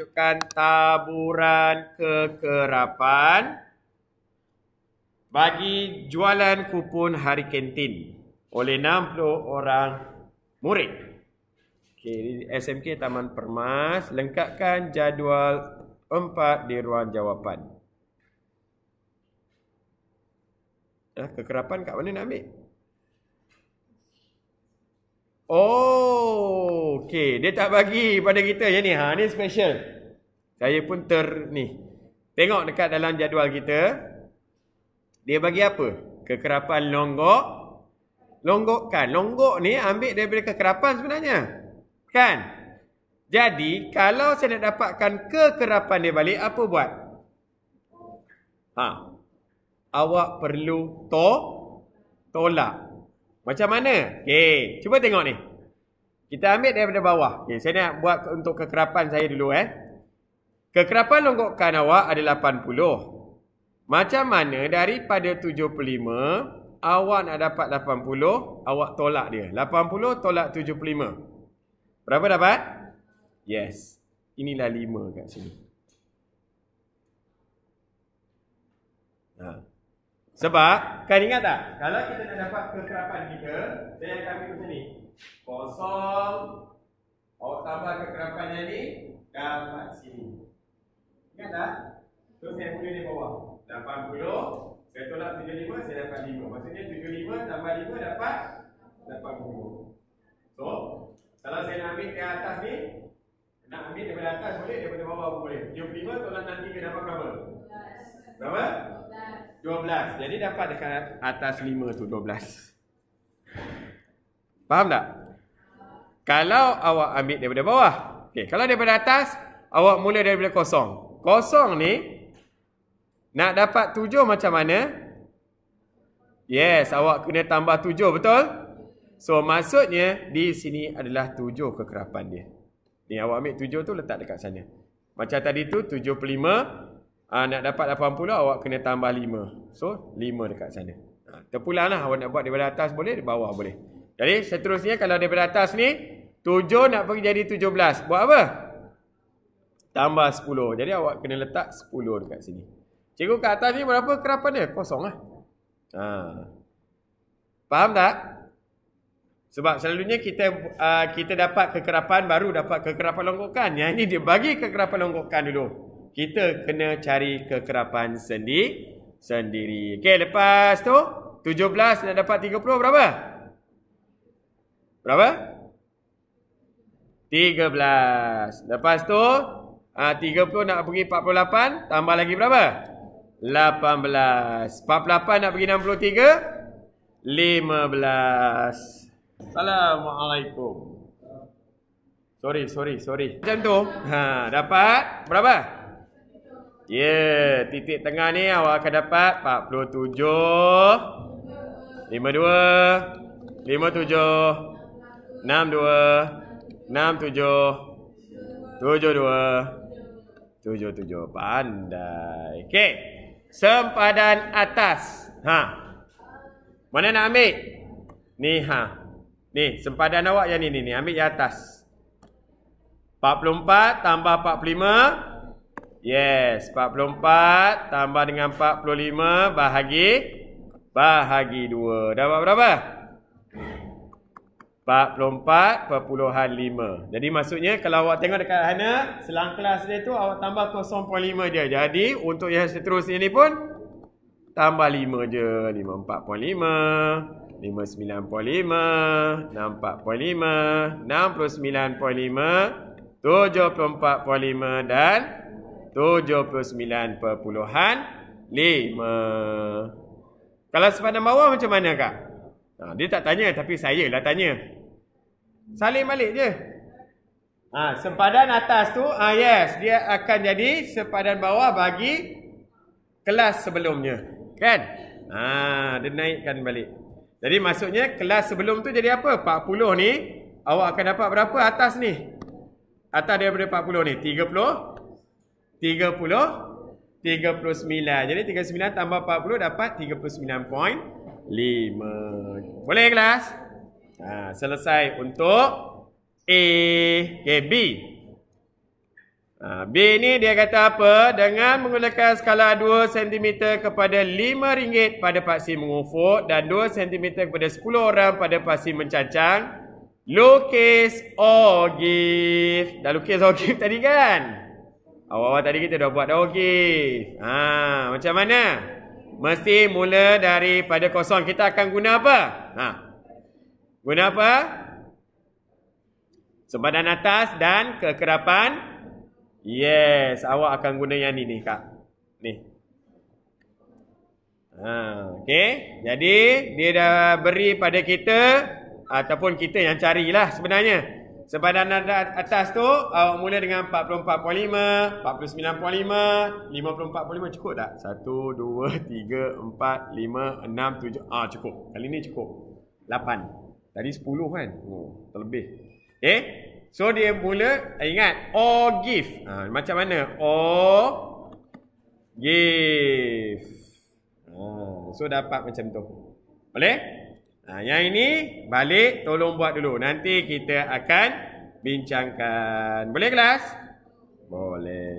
menunjukkan taburan kekerapan bagi jualan kupon hari kantin oleh 60 orang murid. Okay, SMK Taman Permas lengkapkan jadual 4 di ruang jawapan. Ah, kekerapan kat mana nak ambil? Oh, Okey, dia tak bagi pada kita je ni. Ha, ni special. Saya pun ter ni. Tengok dekat dalam jadual kita. Dia bagi apa? Kekerapan longgok. longgok kan? Longgok ni ambil daripada kekerapan sebenarnya. Kan? Jadi, kalau saya nak dapatkan kekerapan dia balik, apa buat? Ha. Awak perlu to tolak. Macam mana? Okey, cuba tengok ni. Kita ambil daripada bawah. Okay, saya nak buat untuk kekerapan saya dulu eh. Kekerapan longkokkan awak ada 80. Macam mana daripada 75, awak nak dapat 80, awak tolak dia. 80 tolak 75. Berapa dapat? Yes. Inilah 5 kat sini. Haa. Sebab, kan ingat tak? Kalau kita nak dapat kekerapan kita, saya akan ambil macam ni. Kosong. Awak tambah kekerapan yang ni. Dapat sini. Ingat tak? So, saya punya di bawah. puluh. Saya tolak 75, saya dapat 5. Maksudnya 75 tambah 5 dapat puluh. So, kalau saya nak ambil ke atas ni, nak ambil daripada atas boleh, daripada bawah pun boleh. 75 tolak nanti kita dapat berapa? Berapa? 12. Jadi dapat dekat atas 5 tu 12. Faham tak? Kalau awak ambil daripada bawah. Okey. Kalau daripada atas, awak mula daripada kosong. Kosong ni, nak dapat 7 macam mana? Yes, awak kena tambah 7, betul? So, maksudnya di sini adalah 7 kekerapan dia. Ni awak ambil 7 tu letak dekat sana. Macam tadi tu 75 Uh, nak dapat 80 awak kena tambah 5. So 5 dekat sana. Ha, ah, terpulanglah awak nak buat daripada atas boleh, di bawah boleh. Jadi seterusnya kalau daripada atas ni 7 nak pergi jadi 17. Buat apa? Tambah 10. Jadi awak kena letak 10 dekat sini. Cikgu kat atas ni berapa kerapan dia? Kosong lah. Ha. Faham tak? Sebab selalunya kita uh, kita dapat kekerapan baru dapat kekerapan longgokan. Yang ini dia bagi kekerapan longgokan dulu kita kena cari kekerapan sendi sendiri. Okey, lepas tu 17 nak dapat 30 berapa? Berapa? 13. Lepas tu ah 30 nak pergi 48 tambah lagi berapa? 18. 48 nak pergi 63? 15. Assalamualaikum. Sorry, sorry, sorry. Macam tu. Ha, dapat berapa? Ya, yeah, titik tengah ni awak akan dapat 47 52 57 62 67 tujuh. 77 pandai. Okey. Sempadan atas. Ha. Mana nak ambil? Ni ha. Ni sempadan awak yang ni ni ni ambil yang atas. 44 tambah 45 Yes, 44 tambah dengan 45 bahagi bahagi 2. Dapat berapa? 44.5. Jadi maksudnya kalau awak tengok dekat sana, selang kelas dia tu awak tambah 0.5 je. Jadi untuk yang seterusnya ni pun tambah 5 je. 54.5, 59.5, 64.5, 69.5, 74.5 dan 75.5. 79.5 Kalau sepadan bawah macam mana kak? Ha, dia tak tanya tapi saya lah tanya Salim balik je ha, Sempadan atas tu ha, Yes dia akan jadi sempadan bawah bagi Kelas sebelumnya Kan? Ha, dia naikkan balik Jadi maksudnya kelas sebelum tu jadi apa? 40 ni Awak akan dapat berapa atas ni? Atas daripada 40 ni 30 39. Jadi 39 tambah 40 dapat 39.5. Boleh kelas? Ha, selesai untuk A. Okay, B. Ha, B ni dia kata apa? Dengan menggunakan skala 2 cm kepada RM5 pada paksi mengufuk dan 2 cm kepada 10 orang pada paksi mencacang. Lukis or give. Dah lukis or give tadi kan? Awal-awal tadi kita dah buat dah okey. Ha, macam mana? Mesti mula daripada kosong. Kita akan guna apa? Ha. Guna apa? Sempadan atas dan kekerapan. Yes. Awak akan guna yang ini, Kak. Ni. Ha, okay. Jadi, dia dah beri pada kita. Ataupun kita yang carilah Sebenarnya. Sebab dana atas tu awak mula dengan 44.5, 49.5, 54.5 cukup tak? 1 2 3 4 5 6 7 ah cukup. Kali ni cukup. 8. Tadi 10 kan? Oh, terlebih. Eh? So dia mula eh, ingat or give. Ha, ah, macam mana? Or give. Ha, ah, so dapat macam tu. Boleh? Ha, yang ini balik tolong buat dulu. Nanti kita akan bincangkan. Boleh kelas? Boleh.